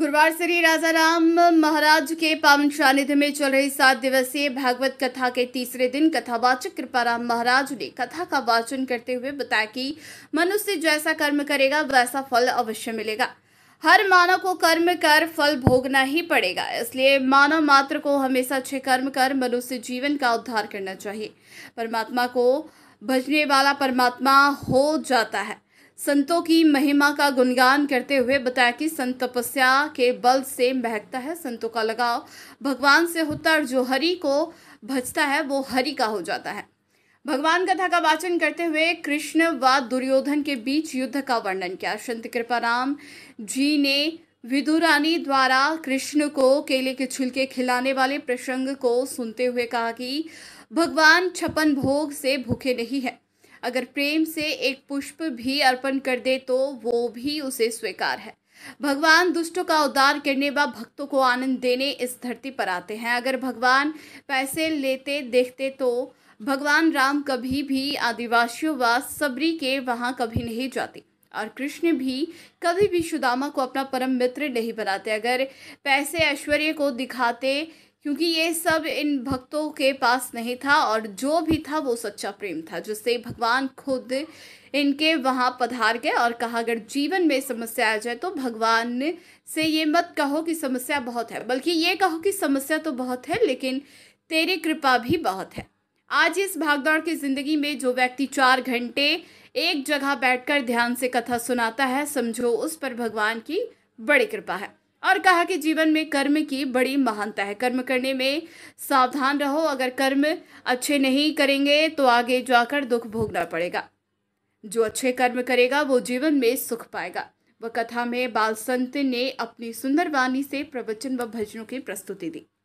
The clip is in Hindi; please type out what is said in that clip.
गुरुवार श्री राजा राम महाराज के पावन सानिध्य में चल रही सात दिवसीय भागवत कथा के तीसरे दिन कथावाचक कृपाराम महाराज ने कथा का वाचन करते हुए बताया कि मनुष्य जैसा कर्म करेगा वैसा फल अवश्य मिलेगा हर मानव को कर्म कर फल भोगना ही पड़ेगा इसलिए मानव मात्र को हमेशा अच्छे कर्म कर मनुष्य जीवन का उद्धार करना चाहिए परमात्मा को भजने वाला परमात्मा हो जाता है संतों की महिमा का गुणगान करते हुए बताया कि संत तपस्या के बल से महकता है संतों का लगाव भगवान से होता और जो हरि को भजता है वो हरि का हो जाता है भगवान कथा का वाचन करते हुए कृष्ण व दुर्योधन के बीच युद्ध का वर्णन किया संत कृपाराम जी ने विदुरानी द्वारा कृष्ण को केले के छिलके खिलाने वाले प्रसंग को सुनते हुए कहा कि भगवान छपन भोग से भूखे नहीं है अगर प्रेम से एक पुष्प भी अर्पण कर दे तो वो भी उसे स्वीकार है भगवान दुष्टों का उद्धार करने व भक्तों को आनंद देने इस धरती पर आते हैं अगर भगवान पैसे लेते देखते तो भगवान राम कभी भी आदिवासियों व सबरी के वहाँ कभी नहीं जाते और कृष्ण भी कभी भी सुदामा को अपना परम मित्र नहीं बनाते अगर पैसे ऐश्वर्य को दिखाते क्योंकि ये सब इन भक्तों के पास नहीं था और जो भी था वो सच्चा प्रेम था जिससे भगवान खुद इनके वहाँ पधार गए और कहा अगर जीवन में समस्या आ जाए तो भगवान से ये मत कहो कि समस्या बहुत है बल्कि ये कहो कि समस्या तो बहुत है लेकिन तेरी कृपा भी बहुत है आज इस भागदौड़ की ज़िंदगी में जो व्यक्ति चार घंटे एक जगह बैठकर ध्यान से कथा सुनाता है समझो उस पर भगवान की बड़ी कृपा है और कहा कि जीवन में कर्म की बड़ी महानता है कर्म करने में सावधान रहो अगर कर्म अच्छे नहीं करेंगे तो आगे जाकर दुख भोगना पड़ेगा जो अच्छे कर्म करेगा वो जीवन में सुख पाएगा वह कथा में बाल संत ने अपनी सुंदर वाणी से प्रवचन व भजनों की प्रस्तुति दी